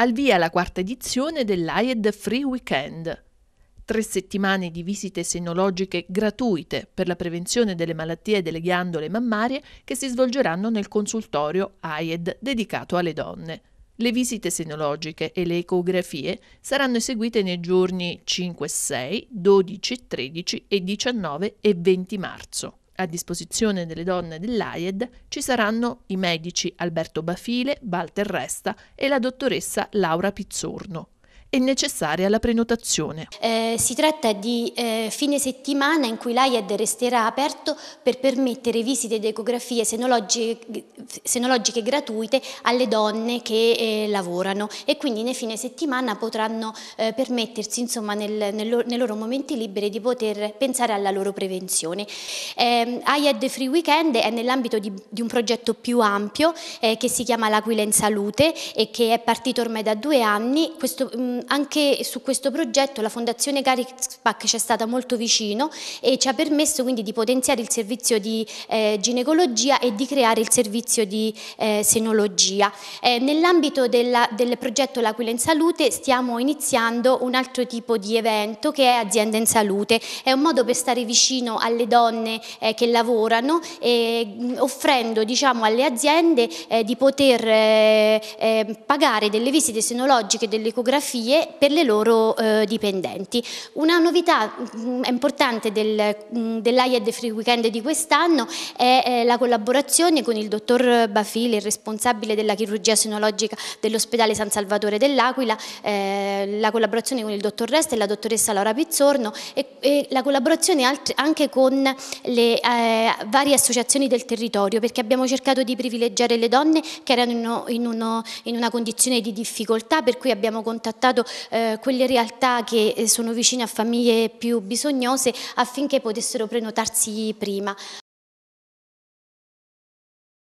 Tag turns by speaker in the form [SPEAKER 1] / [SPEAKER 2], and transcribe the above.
[SPEAKER 1] al via la quarta edizione dell'AIED Free Weekend. Tre settimane di visite senologiche gratuite per la prevenzione delle malattie delle ghiandole mammarie che si svolgeranno nel consultorio AIED dedicato alle donne. Le visite senologiche e le ecografie saranno eseguite nei giorni 5, 6, 12, 13 e 19 e 20 marzo a disposizione delle donne dell'AIED ci saranno i medici Alberto Bafile, Walter Resta e la dottoressa Laura Pizzorno è necessaria la prenotazione.
[SPEAKER 2] Eh, si tratta di eh, fine settimana in cui l'AIED resterà aperto per permettere visite ed ecografie senologiche senologiche gratuite alle donne che eh, lavorano e quindi nei fine settimana potranno eh, permettersi insomma, nel, nel loro, nei loro momenti liberi di poter pensare alla loro prevenzione. Eh, IAD Free Weekend è nell'ambito di, di, un progetto più ampio eh, che si chiama L'Aquila in Salute e che è partito ormai da due anni. Questo, mh, mm, anche su questo progetto la Fondazione Carixpac ci è stata molto vicino e ci ha permesso quindi di potenziare il servizio di eh, ginecologia e di creare il servizio servizio di eh, senologia. Eh, nell'ambito del progetto L'Aquila in Salute stiamo iniziando un altro tipo di evento che è Azienda in Salute. È un modo per stare vicino alle donne eh, che lavorano e, mm, offrendo diciamo, alle aziende eh, di poter eh, eh, pagare delle visite senologiche, delle ecografie per le loro dipendenti. Una novità mh, mm, importante del, mm, dell'AIED Free Weekend di quest'anno è la collaborazione con il dottor dottor Bafili, il responsabile della chirurgia sinologica dell'ospedale San Salvatore dell'Aquila, eh, la collaborazione con il dottor Resta e la dottoressa Laura Pizzorno e, e la collaborazione anche con le eh, varie associazioni del territorio perché abbiamo cercato di privilegiare le donne che erano in, uno, in, uno, in una condizione di difficoltà per cui abbiamo contattato eh, quelle realtà che eh, sono vicine a famiglie più bisognose affinché potessero prenotarsi prima.